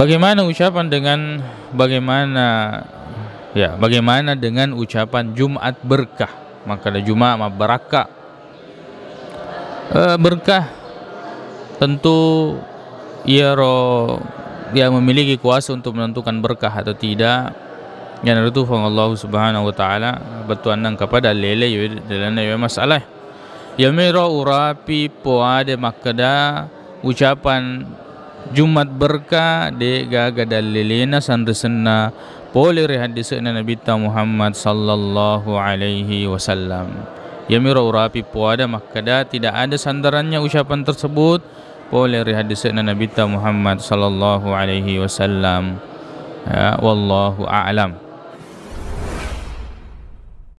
Bagaimana ucapan dengan bagaimana ya bagaimana dengan ucapan Jumat berkah maka ada Jumat ma berkah eh, berkah tentu ia ro dia memiliki kuasa untuk menentukan berkah atau tidak yang itu fang Allah Subhanahu wa taala bertuan nang kepada lele dalam ada masalah ya yang merah urapi poade makada ucapan Jumat berkah de gaga dalilena sandresna pole rehadisna Nabi ta Muhammad sallallahu alaihi wasallam. Ya rapi puada makada tidak ada sandarannya ucapan tersebut pole rehadisna Nabi ta Muhammad sallallahu alaihi wasallam. Ya wallahu a'lam.